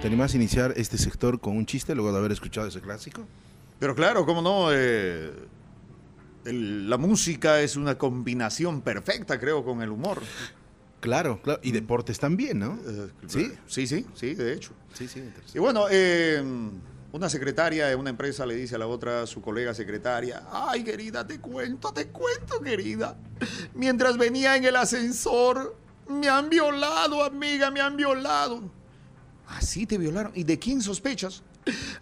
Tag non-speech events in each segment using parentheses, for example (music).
¿Te animas a iniciar este sector con un chiste luego de haber escuchado ese clásico? Pero claro, cómo no. Eh, la música es una combinación perfecta, creo, con el humor. Claro, claro. Y mm. deportes también, ¿no? Eh, sí, sí, sí, sí, de hecho. Sí, sí, interesante. Y bueno, eh, una secretaria de una empresa le dice a la otra, su colega secretaria, ay querida, te cuento, te cuento querida. Mientras venía en el ascensor, me han violado, amiga, me han violado. Así te violaron. ¿Y de quién sospechas?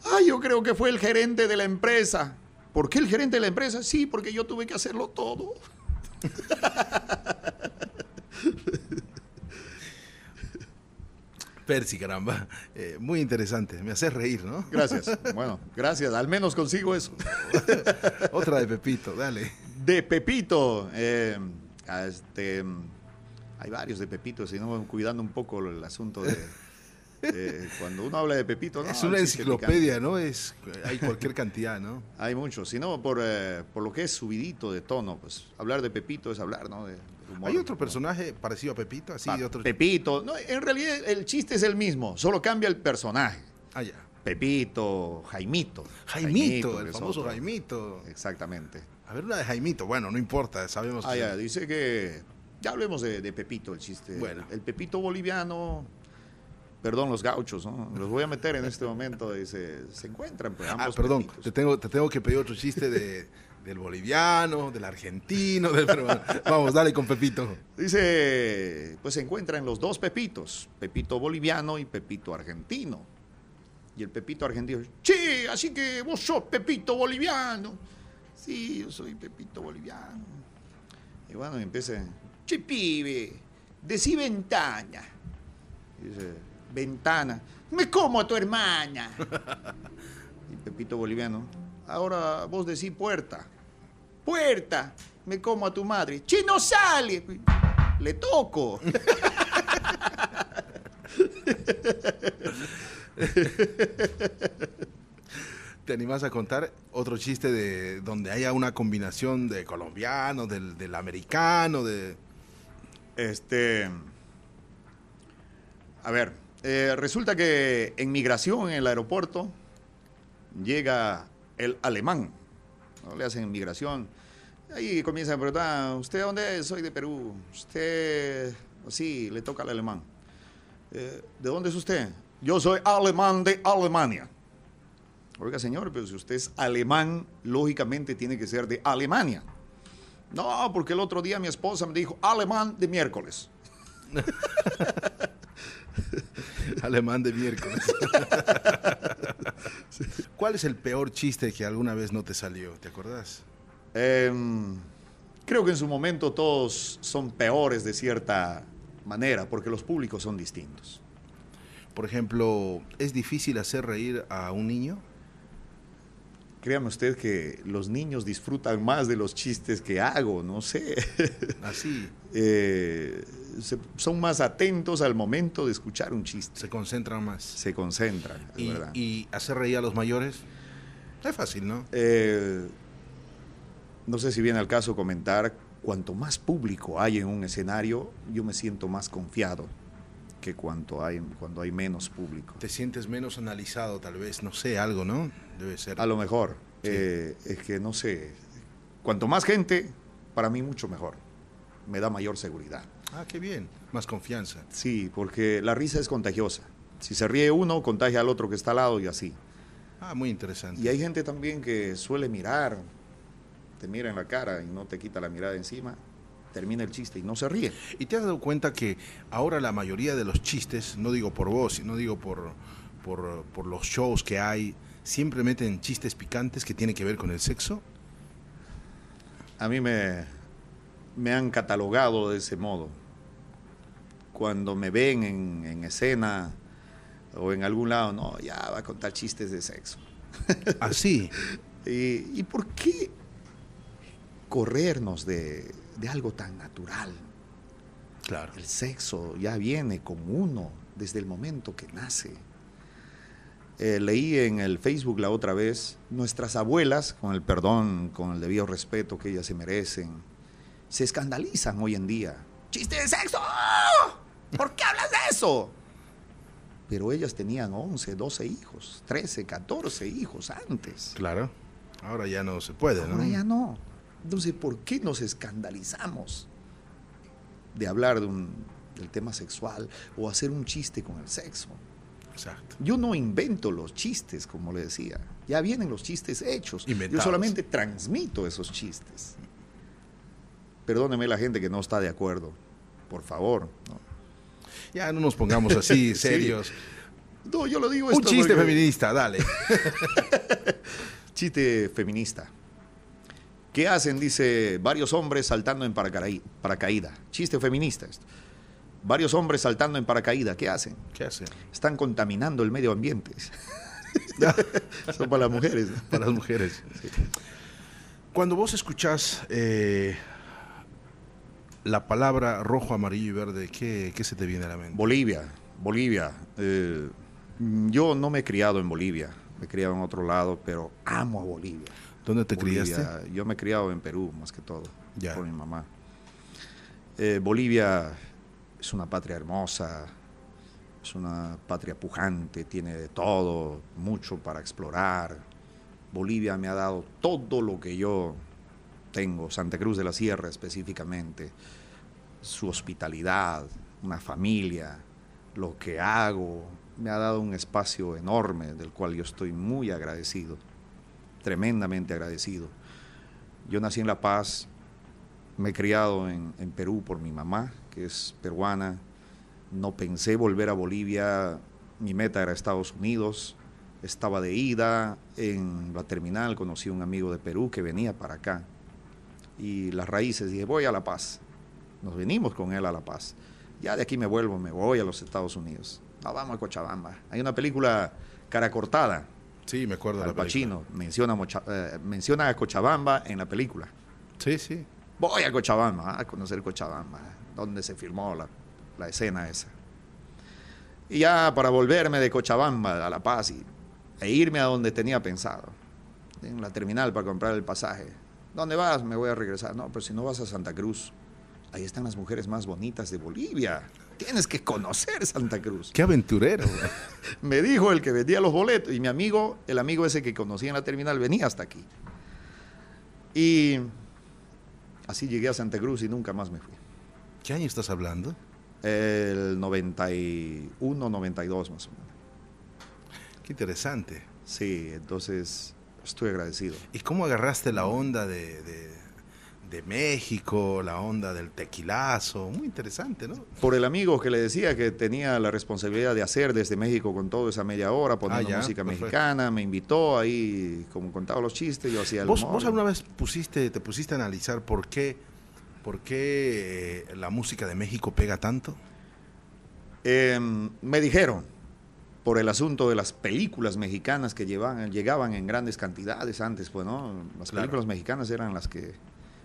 Ah, yo creo que fue el gerente de la empresa. ¿Por qué el gerente de la empresa? Sí, porque yo tuve que hacerlo todo. Percy, caramba. Eh, muy interesante. Me hace reír, ¿no? Gracias. Bueno, gracias. Al menos consigo eso. Otra de Pepito, dale. De Pepito. Eh, este, hay varios de Pepito, si no, cuidando un poco el asunto de. Eh, cuando uno habla de Pepito, ¿no? Es una enciclopedia, ¿no? Es, hay cualquier cantidad, ¿no? hay mucho. Sino por, eh, por lo que es subidito de tono, pues hablar de Pepito es hablar, ¿no? hay otro personaje parecido a Pepito, así otro. Pepito, no, en realidad el chiste es el mismo, solo cambia el personaje. Ah, Pepito, Jaimito. Jaimito, el famoso Jaimito. Exactamente. A ver, una de Jaimito, bueno, no importa, sabemos. Ah, ya, dice que. Ya hablemos de, Pepito, el chiste. Bueno. el Pepito boliviano perdón, los gauchos, ¿no? Los voy a meter en este momento dice se, encuentran. Pues, ah, ambos ah, perdón, te tengo, tengo que pedir otro chiste de, del boliviano, del argentino, del Vamos, dale con Pepito. Dice, pues se encuentran los dos Pepitos, Pepito boliviano y Pepito argentino. Y el Pepito argentino, che, así que vos sos Pepito boliviano. Sí, yo soy Pepito boliviano. Y bueno, empieza, che, pibe, decí ventana. Dice, ventana. Me como a tu hermana. (laughs) Pepito Boliviano, ahora vos decís puerta. Puerta, me como a tu madre. Chino sale. Le toco. (laughs) ¿Te animas a contar otro chiste de donde haya una combinación de colombiano, del, del americano, de... Este... A ver, eh, resulta que en migración en el aeropuerto llega el alemán. ¿no? Le hacen migración. Ahí comienza a preguntar, ah, ¿usted dónde es? Soy de Perú. Usted, oh, sí, le toca al alemán. Eh, ¿De dónde es usted? Yo soy alemán de Alemania. Oiga, señor, pero si usted es alemán, lógicamente tiene que ser de Alemania. No, porque el otro día mi esposa me dijo alemán de miércoles. (laughs) alemán de miércoles. (laughs) ¿Cuál es el peor chiste que alguna vez no te salió? ¿Te acordás? Em, creo que en su momento todos son peores de cierta manera, porque los públicos son distintos. Por ejemplo, ¿es difícil hacer reír a un niño? créame usted que los niños disfrutan más de los chistes que hago, no sé. Así. (laughs) Eh, son más atentos al momento de escuchar un chiste. Se concentran más. Se concentran, es ¿Y, verdad. ¿Y hacer reír a los mayores? Es fácil, ¿no? Eh, no sé si viene al caso comentar, cuanto más público hay en un escenario, yo me siento más confiado que cuanto hay, cuando hay menos público. Te sientes menos analizado tal vez, no sé, algo, ¿no? Debe ser. A lo mejor. Eh, es que no sé. Cuanto más gente, para mí mucho mejor. Me da mayor seguridad. Ah, qué bien. Más confianza. Sí, porque la risa es contagiosa. Si se ríe uno, contagia al otro que está al lado y así. Ah, muy interesante. Y hay gente también que suele mirar, te mira en la cara y no te quita la mirada encima termina el chiste y no se ríe. ¿Y te has dado cuenta que ahora la mayoría de los chistes, no digo por vos, no digo por, por, los shows que hay, siempre meten chistes picantes que tienen que ver con el sexo? A mí me, me han catalogado de ese modo. Cuando me ven en, escena o en algún lado, no, ya va a contar chistes de sexo. ¿Así? ¿Ah, (laughs) ¿Y por qué corrernos de, de algo tan natural. Claro. El sexo ya viene con uno desde el momento que nace. Eh, leí en el Facebook la otra vez, nuestras abuelas, con el perdón, con el debido respeto que ellas se merecen, se escandalizan hoy en día. ¡Chiste de sexo! ¿Por qué hablas de eso? Pero ellas tenían 11, 12 hijos, 13, 14 hijos antes. Claro. Ahora ya no se puede, ¿no? Ahora ya no. Entonces, por qué nos escandalizamos de hablar del tema sexual o hacer un chiste con el sexo. Exacto. Yo no invento los chistes, como le decía. Ya vienen los chistes hechos. Yo solamente transmito esos chistes. Perdóneme la gente que no está de acuerdo. Por favor. Ya no nos pongamos así (laughs) serios. No, yo lo digo. Un (laughs) chiste feminista, dale. chiste feminista. ¿Qué hacen? Dice, varios hombres saltando en paracaídas. Chiste feminista esto. Varios hombres saltando en paracaídas. ¿Qué hacen? ¿Qué hacen? Están contaminando el medio ambiente. (laughs) (laughs) Son para las mujeres. (laughs) Para las mujeres. Cuando vos escuchás eh, la palabra rojo, amarillo y verde, ¿qué, se te viene a la mente? Bolivia, Bolivia. Eh, yo no me he criado en Bolivia, me he criado en otro lado, pero amo a Bolivia. ¿Dónde te criaste? Yo me he criado en Perú, más que todo, por mi mamá. Eh, Bolivia es una patria hermosa, es una patria pujante, tiene de todo, mucho para explorar. Bolivia me ha dado todo lo que yo tengo, Santa Cruz de la Sierra específicamente, su hospitalidad, una familia, lo que hago, me ha dado un espacio enorme del cual yo estoy muy agradecido tremendamente agradecido. Yo nací en La Paz, me he criado en, Perú por mi mamá, que es peruana. No pensé volver a Bolivia, mi meta era Estados Unidos. Estaba de ida en la terminal, conocí a un amigo de Perú que venía para acá. Y las raíces, dije, voy a La Paz. Nos venimos con él a La Paz. Ya de aquí me vuelvo, me voy a los Estados Unidos. No, vamos a Cochabamba. Hay una película cara cortada Sí, me acuerdo. Al Pacino menciona, eh, menciona a Cochabamba en la película. Sí, sí. Voy a Cochabamba, a conocer Cochabamba, donde se filmó la, escena esa. Y ya para volverme de Cochabamba a La Paz y, e irme a donde tenía pensado, en la terminal para comprar el pasaje. ¿Dónde vas? Me voy a regresar. No, pero si no vas a Santa Cruz, ahí están las mujeres más bonitas de Bolivia. Tienes que conocer Santa Cruz. Qué aventurero. (laughs) me dijo el que vendía los boletos y mi amigo, el amigo ese que conocía en la terminal, venía hasta aquí. Y así llegué a Santa Cruz y nunca más me fui. ¿Qué año estás hablando? El 91, 92 más o menos. Qué interesante. Sí, entonces estoy agradecido. ¿Y cómo agarraste la onda de de México, la onda del tequilazo, muy interesante, ¿no? Por el amigo que le decía que tenía la responsabilidad de hacer desde México con todo esa media hora, poniendo ah, música mexicana, me invitó ahí, como contaba los chistes, yo hacía el ¿Vos, ¿Vos, alguna vez pusiste, te pusiste a analizar por qué, por qué eh, la música de México pega tanto? Em, me dijeron, por el asunto de las películas mexicanas que llevaban, llegaban en grandes cantidades antes, pues, ¿no? Las películas mexicanas eran las que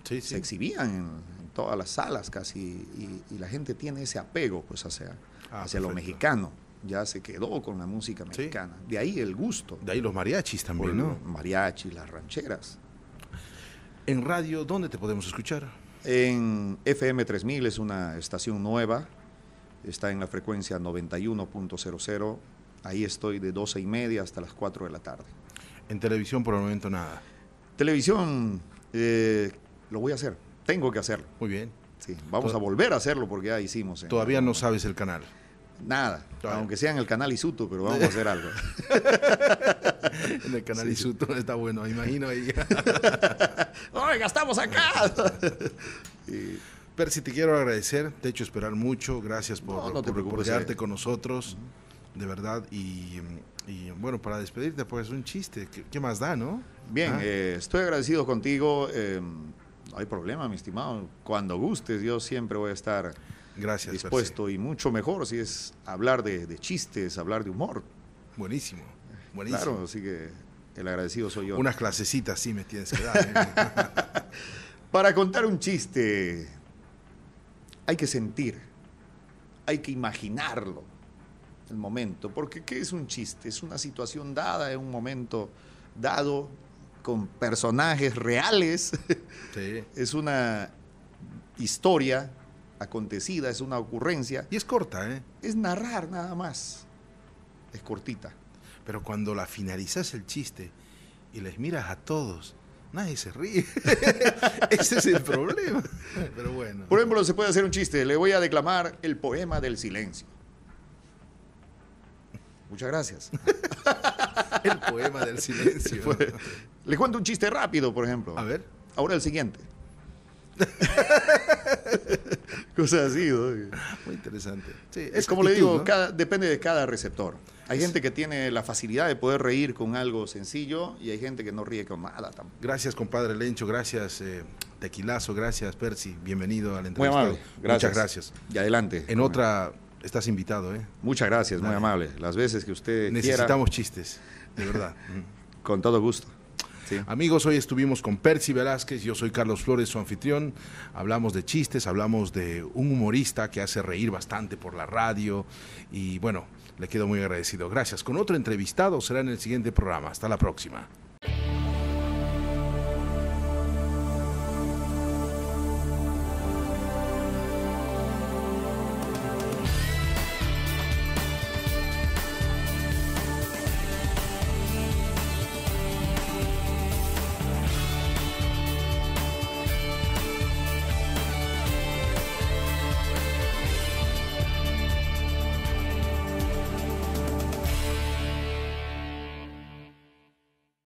se exhibían en, todas las salas casi y, la gente tiene ese apego pues hacia, ah, hacia lo mexicano. Ya se quedó con la música mexicana. De ahí el gusto. De ahí los mariachis también, ¿no? mariachis, las rancheras. En radio, ¿dónde te podemos escuchar? En FM 3000 es una estación nueva, está en la frecuencia 91.00, ahí estoy de 12 y media hasta las 4 de la tarde. En televisión por el momento nada. Televisión, eh, lo voy a hacer, tengo que hacerlo. Muy bien. Sí, vamos a volver a hacerlo porque ya hicimos. ¿eh? Todavía no sabes el canal. Nada, aunque sea en el canal Isuto, pero vamos a hacer algo. (laughs) en el canal Isuto está bueno, imagino. Ahí. (laughs) Oiga, estamos acá. (laughs) Percy, te quiero agradecer, te he hecho esperar mucho, gracias por, eh. con nosotros, de verdad, y, bueno, para despedirte, pues un chiste, ¿qué, más da, no? Bien, eh, estoy agradecido contigo, eh, no hay problema, mi estimado. Cuando gustes, yo siempre voy a estar Gracias, dispuesto y mucho mejor si es hablar de, chistes, hablar de humor. Buenísimo, buenísimo. Claro, así que el agradecido soy yo. Unas clasecitas sí me tienes que dar. ¿eh? (laughs) Para contar un chiste, hay que sentir, hay que imaginarlo el momento, porque ¿qué es un chiste? Es una situación dada, en un momento dado con personajes reales. (laughs) es una historia acontecida, es una ocurrencia. Y es corta, ¿eh? Es narrar nada más. Es cortita. Pero cuando la finalizas el chiste y les miras a todos, nadie se ríe. (laughs) Ese es el problema. Pero bueno. Por ejemplo, se puede hacer un chiste. Le voy a declamar el poema del silencio. Muchas gracias. (laughs) el poema del silencio. Le cuento un chiste rápido, por ejemplo. A ver. Ahora el siguiente. (laughs) Cosa así, Muy interesante. es, como le digo, depende de cada receptor. Hay gente que tiene la facilidad de poder reír con algo sencillo y hay gente que no ríe con nada. Tampoco. Gracias, compadre Lencho. Gracias, eh, Tequilazo. Gracias, Percy. Bienvenido al entrevistado. Muy amable. Muchas gracias. Y adelante. En otra, estás invitado, ¿eh? Muchas gracias, muy amable. Las veces que usted Necesitamos chistes, de verdad. (laughs) con todo gusto. Amigos, hoy estuvimos con Percy Velázquez, yo soy Carlos Flores, su anfitrión. Hablamos de chistes, hablamos de un humorista que hace reír bastante por la radio y bueno, le quedo muy agradecido. Gracias. Con otro entrevistado será en el siguiente programa. Hasta la próxima.